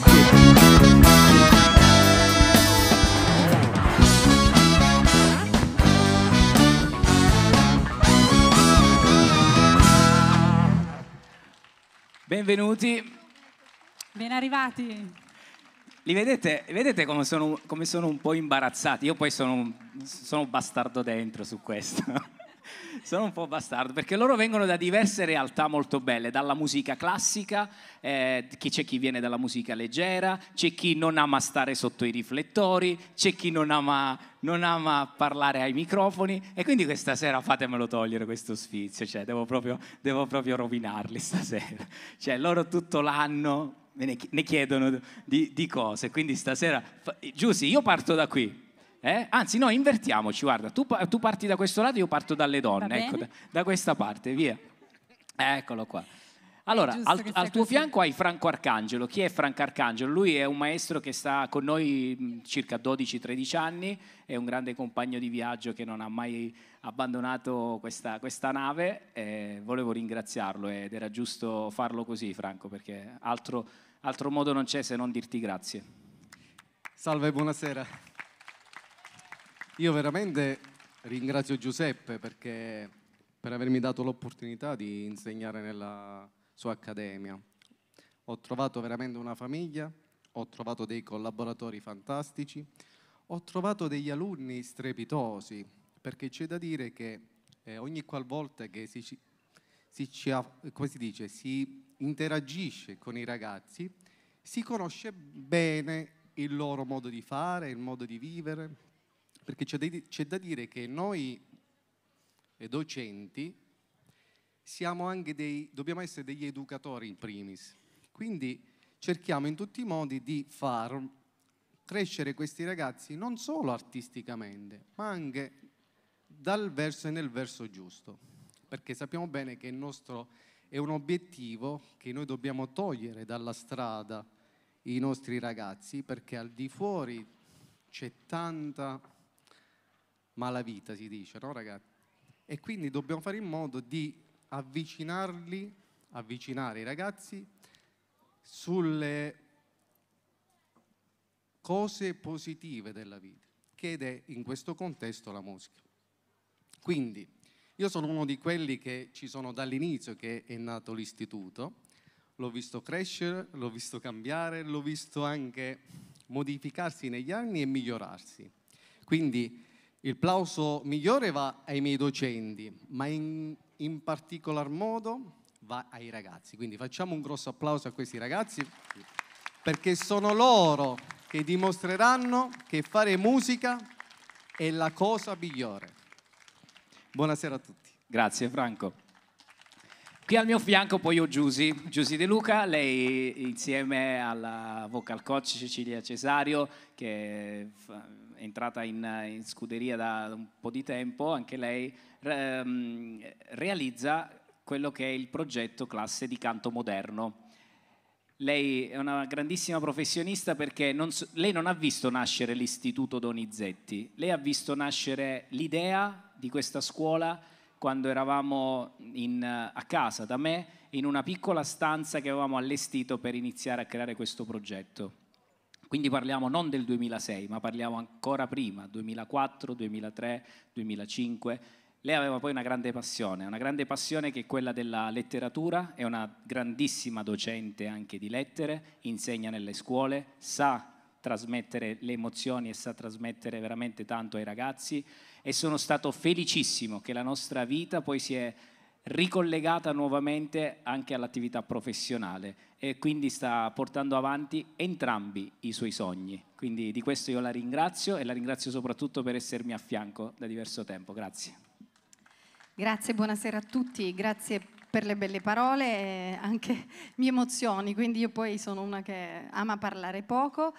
Giacometti. Benvenuti. Ben arrivati. Li vedete, vedete come, sono, come, sono, un po' imbarazzati? Io poi sono, sono un bastardo dentro su questo sono un po' bastardo perché loro vengono da diverse realtà molto belle, dalla musica classica, eh, c'è chi viene dalla musica leggera, c'è chi non ama stare sotto i riflettori, c'è chi non ama, non ama, parlare ai microfoni e quindi questa sera fatemelo togliere questo sfizio, cioè, devo, proprio, devo proprio rovinarli stasera. Cioè, loro tutto l'anno ne chiedono di, di cose, quindi stasera, Giussi, io parto da qui eh? Anzi, no, invertiamoci, guarda, tu, tu, parti da questo lato, io parto dalle donne, ecco, da, da, questa parte, via. Eccolo qua. Allora, al, al, tuo così. fianco hai Franco Arcangelo. Chi è Franco Arcangelo? Lui è un maestro che sta con noi mm, circa 12-13 anni, è un grande compagno di viaggio che non ha mai abbandonato questa, questa nave. Eh, volevo ringraziarlo ed era giusto farlo così, Franco, perché altro, altro modo non c'è se non dirti grazie. Salve, buonasera. Io veramente ringrazio Giuseppe perché, per avermi dato l'opportunità di insegnare nella sua accademia. Ho trovato veramente una famiglia, ho trovato dei collaboratori fantastici, ho trovato degli alunni strepitosi, perché c'è da dire che eh, ogni qualvolta che si, si, ci, si, dice, si interagisce con i ragazzi, si conosce bene il loro modo di fare, il modo di vivere, perché c'è da dire che noi eh, docenti siamo anche dei, dobbiamo essere degli educatori in primis, quindi cerchiamo in tutti i modi di far crescere questi ragazzi non solo artisticamente, ma anche dal verso e nel verso giusto, perché sappiamo bene che il nostro è un obiettivo che noi dobbiamo togliere dalla strada i nostri ragazzi, perché al di fuori c'è tanta malavita si dice, no ragazzi? E quindi dobbiamo fare in modo di avvicinarli, avvicinare i ragazzi sulle cose positive della vita, che è in questo contesto la musica. Quindi io sono uno di quelli che ci sono dall'inizio che è nato l'istituto, l'ho visto crescere, l'ho visto cambiare, l'ho visto anche modificarsi negli anni e migliorarsi. Quindi il plauso migliore va ai miei docenti, ma in, in particolar modo va ai ragazzi. Quindi facciamo un grosso applauso a questi ragazzi perché sono loro che dimostreranno che fare musica è la cosa migliore. Buonasera a tutti. Grazie Franco. Qui al mio fianco poi ho Giusy, Giusy De Luca, lei insieme alla vocal coach Cecilia Cesario che fa entrata in, in, scuderia da un po' di tempo, anche lei, ehm, realizza quello che è il progetto classe di canto moderno. Lei è una grandissima professionista perché non so, lei non ha visto nascere l'Istituto Donizetti, lei ha visto nascere l'idea di questa scuola quando eravamo in, a casa da me in una piccola stanza che avevamo allestito per iniziare a creare questo progetto. Quindi parliamo non del 2006, ma parliamo ancora prima, 2004, 2003, 2005. Lei aveva poi una grande passione, una grande passione che è quella della letteratura, è una grandissima docente anche di lettere, insegna nelle scuole, sa trasmettere le emozioni e sa trasmettere veramente tanto ai ragazzi e sono stato felicissimo che la nostra vita poi si è ricollegata nuovamente anche all'attività professionale e quindi sta portando avanti entrambi i suoi sogni. Quindi di questo io la ringrazio e la ringrazio soprattutto per essermi a fianco da diverso tempo. Grazie. Grazie, buonasera a tutti, grazie per le belle parole e anche mi emozioni, quindi io poi sono una che ama parlare poco.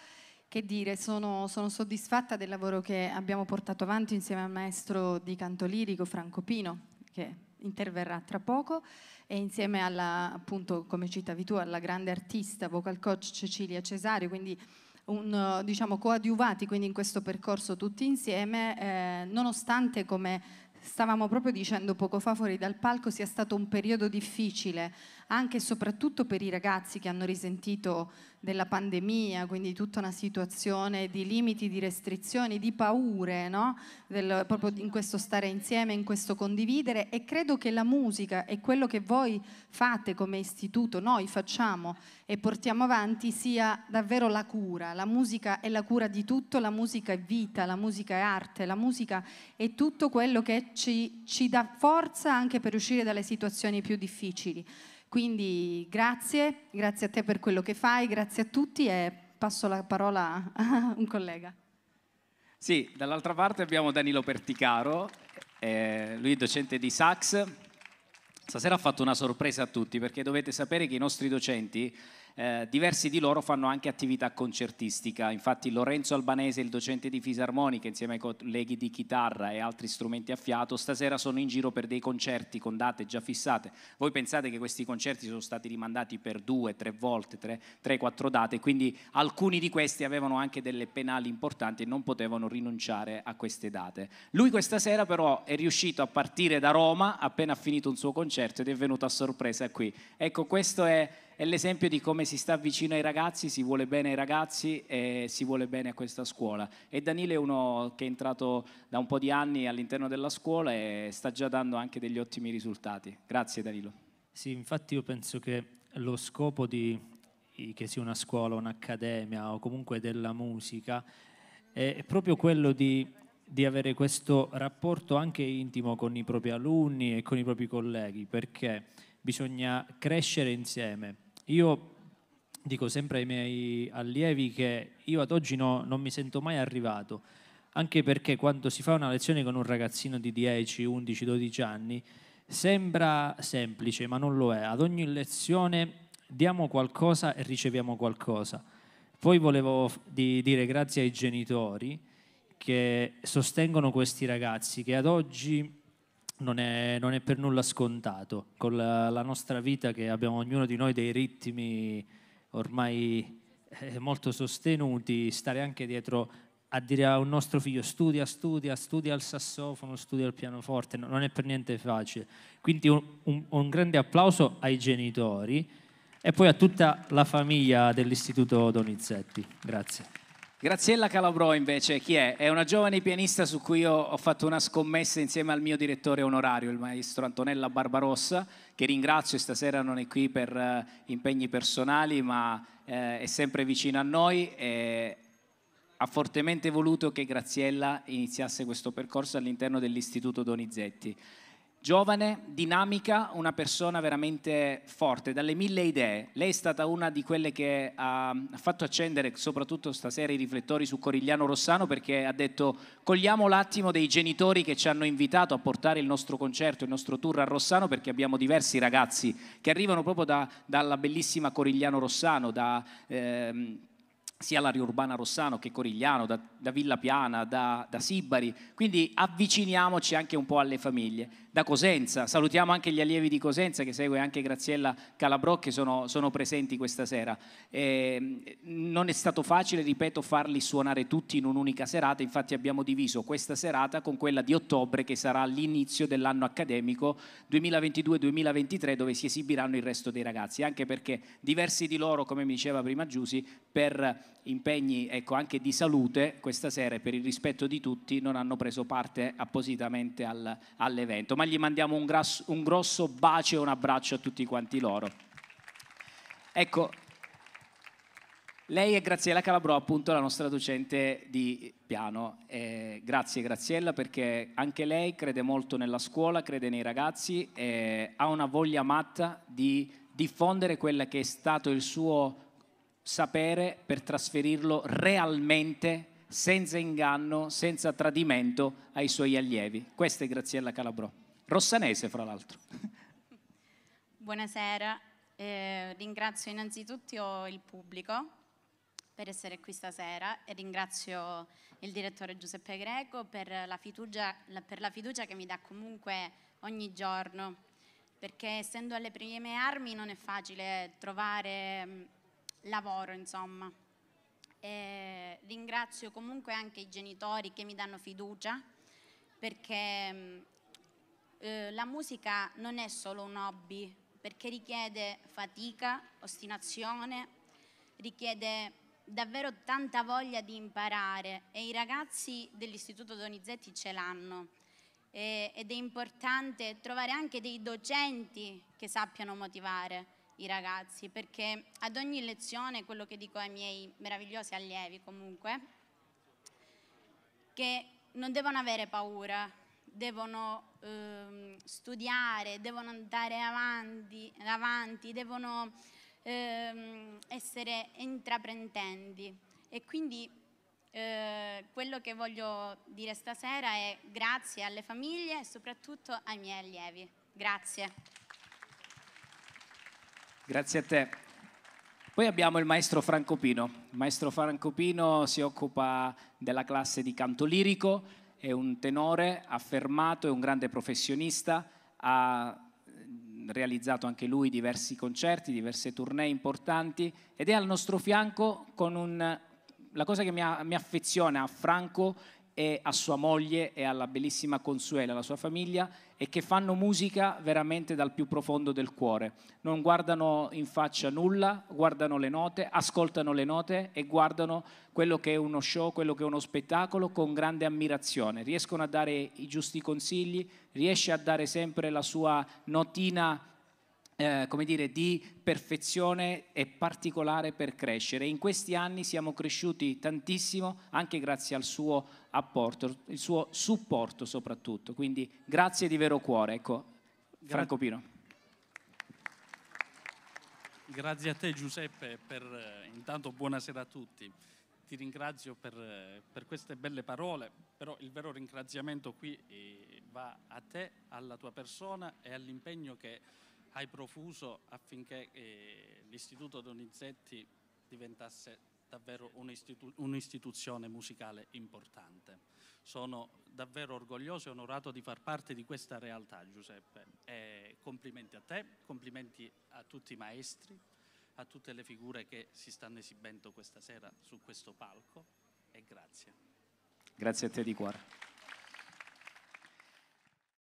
Che dire, sono, sono soddisfatta del lavoro che abbiamo portato avanti insieme al maestro di canto lirico Franco Pino, che interverrà tra poco e insieme alla, appunto, come citavi tu, alla grande artista, vocal coach Cecilia Cesario, quindi un, diciamo, coadiuvati quindi in questo percorso tutti insieme, eh, nonostante come stavamo proprio dicendo poco fa fuori dal palco sia stato un periodo difficile anche e soprattutto per i ragazzi che hanno risentito della pandemia, quindi tutta una situazione di limiti, di restrizioni, di paure, no? Del, proprio in questo stare insieme, in questo condividere e credo che la musica e quello che voi fate come istituto, noi facciamo e portiamo avanti sia davvero la cura, la musica è la cura di tutto, la musica è vita, la musica è arte, la musica è tutto quello che ci, ci dà forza anche per uscire dalle situazioni più difficili. Quindi grazie, grazie a te per quello che fai, grazie a tutti e passo la parola a un collega. Sì, dall'altra parte abbiamo Danilo Perticaro, eh, lui è docente di Sax. Stasera ha fatto una sorpresa a tutti perché dovete sapere che i nostri docenti eh, diversi di loro fanno anche attività concertistica, infatti Lorenzo Albanese, il docente di fisarmonica, insieme ai colleghi di chitarra e altri strumenti a fiato, stasera sono in giro per dei concerti con date già fissate. Voi pensate che questi concerti sono stati rimandati per due, tre volte, tre, tre quattro date, quindi alcuni di questi avevano anche delle penali importanti e non potevano rinunciare a queste date. Lui questa sera però è riuscito a partire da Roma, appena finito un suo concerto ed è venuto a sorpresa qui. Ecco, questo è è l'esempio di come si sta vicino ai ragazzi, si vuole bene ai ragazzi e si vuole bene a questa scuola. E Danilo è uno che è entrato da un po' di anni all'interno della scuola e sta già dando anche degli ottimi risultati. Grazie Danilo. Sì, infatti io penso che lo scopo di, che sia una scuola, un'accademia o comunque della musica è proprio quello di, di avere questo rapporto anche intimo con i propri alunni e con i propri colleghi, perché bisogna crescere insieme io dico sempre ai miei allievi che io ad oggi no, non mi sento mai arrivato, anche perché quando si fa una lezione con un ragazzino di 10, 11, 12 anni, sembra semplice, ma non lo è. Ad ogni lezione diamo qualcosa e riceviamo qualcosa. Poi volevo di dire grazie ai genitori che sostengono questi ragazzi che ad oggi non è, non è per nulla scontato, con la, la, nostra vita che abbiamo ognuno di noi dei ritmi ormai eh, molto sostenuti, stare anche dietro a dire a un nostro figlio studia, studia, studia al sassofono, studia al pianoforte, non è per niente facile. Quindi un, un, un grande applauso ai genitori e poi a tutta la famiglia dell'Istituto Donizetti. Grazie. Graziella Calabro invece chi è? È una giovane pianista su cui io ho fatto una scommessa insieme al mio direttore onorario, il maestro Antonella Barbarossa, che ringrazio, stasera non è qui per uh, impegni personali, ma uh, è sempre vicino a noi e ha fortemente voluto che Graziella iniziasse questo percorso all'interno dell'Istituto Donizetti giovane, dinamica, una persona veramente forte, dalle mille idee. Lei è stata una di quelle che ha fatto accendere soprattutto stasera i riflettori su Corigliano Rossano perché ha detto cogliamo l'attimo dei genitori che ci hanno invitato a portare il nostro concerto, il nostro tour a Rossano perché abbiamo diversi ragazzi che arrivano proprio da, dalla bellissima Corigliano Rossano, da... Ehm, sia l'area urbana Rossano che Corigliano, da, da Villa Piana, da, da Sibari, quindi avviciniamoci anche un po' alle famiglie da Cosenza. Salutiamo anche gli allievi di Cosenza che segue anche Graziella Calabro che sono, sono presenti questa sera. Eh, non è stato facile, ripeto, farli suonare tutti in un'unica serata, infatti abbiamo diviso questa serata con quella di ottobre che sarà l'inizio dell'anno accademico 2022-2023 dove si esibiranno il resto dei ragazzi, anche perché diversi di loro, come mi diceva prima Giusi, per impegni ecco, anche di salute questa sera e per il rispetto di tutti non hanno preso parte appositamente al, all'evento ma gli mandiamo un, grasso, un grosso bacio e un abbraccio a tutti quanti loro. Ecco, lei è Graziella Calabro, appunto la nostra docente di piano. Eh, grazie Graziella perché anche lei crede molto nella scuola, crede nei ragazzi, eh, ha una voglia matta di diffondere quello che è stato il suo sapere per trasferirlo realmente, senza inganno, senza tradimento ai suoi allievi. Questa è Graziella Calabro. Rossanese, fra l'altro. Buonasera, eh, ringrazio innanzitutto il pubblico per essere qui stasera e ringrazio il direttore Giuseppe Greco per la fiducia, per la fiducia che mi dà comunque ogni giorno, perché essendo alle prime armi non è facile trovare mm, lavoro, insomma. E ringrazio comunque anche i genitori che mi danno fiducia perché mm, eh, la musica non è solo un hobby, perché richiede fatica, ostinazione, richiede davvero tanta voglia di imparare e i ragazzi dell'Istituto Donizetti ce l'hanno e, ed è importante trovare anche dei docenti che sappiano motivare i ragazzi perché ad ogni lezione, quello che dico ai miei meravigliosi allievi comunque, che non devono avere paura devono eh, studiare, devono andare avanti, avanti devono eh, essere intraprendenti. E quindi eh, quello che voglio dire stasera è grazie alle famiglie e soprattutto ai miei allievi. Grazie. Grazie a te. Poi abbiamo il maestro Franco Pino. Il maestro Franco Pino si occupa della classe di canto lirico è un tenore affermato, è un grande professionista, ha mm, realizzato anche lui diversi concerti, diverse tournée importanti ed è al nostro fianco con un... La cosa che mi, mi affeziona a Franco e a sua moglie e alla bellissima Consuela, la sua famiglia, e che fanno musica veramente dal più profondo del cuore. Non guardano in faccia nulla, guardano le note, ascoltano le note e guardano quello che è uno show, quello che è uno spettacolo con grande ammirazione. Riescono a dare i giusti consigli, riesce a dare sempre la sua notina. Eh, come dire, di perfezione e particolare per crescere. In questi anni siamo cresciuti tantissimo anche grazie al suo apporto, il suo supporto soprattutto. Quindi grazie di vero cuore, ecco, Franco Pino. Grazie a te Giuseppe, per, eh, intanto buonasera a tutti. Ti ringrazio per, eh, per queste belle parole, però il vero ringraziamento qui eh, va a te, alla tua persona e all'impegno che hai profuso affinché eh, l'Istituto Donizetti diventasse davvero un'istitu- un'istituzione musicale importante. Sono davvero orgoglioso e onorato di far parte di questa realtà, Giuseppe. E complimenti a te, complimenti a tutti i maestri, a tutte le figure che si stanno esibendo questa sera su questo palco e grazie. Grazie a te di cuore.